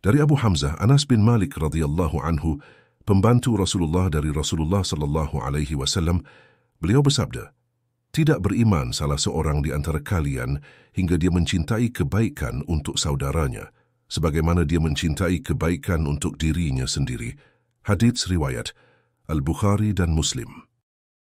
Dari Abu Hamzah, Anas bin Malik radhiyallahu anhu, pembantu Rasulullah dari Rasulullah sallallahu alaihi wasallam, beliau bersabda, "Tidak beriman salah seorang di antara kalian hingga dia mencintai kebaikan untuk saudaranya sebagaimana dia mencintai kebaikan untuk dirinya sendiri." Hadits riwayat Al-Bukhari dan Muslim.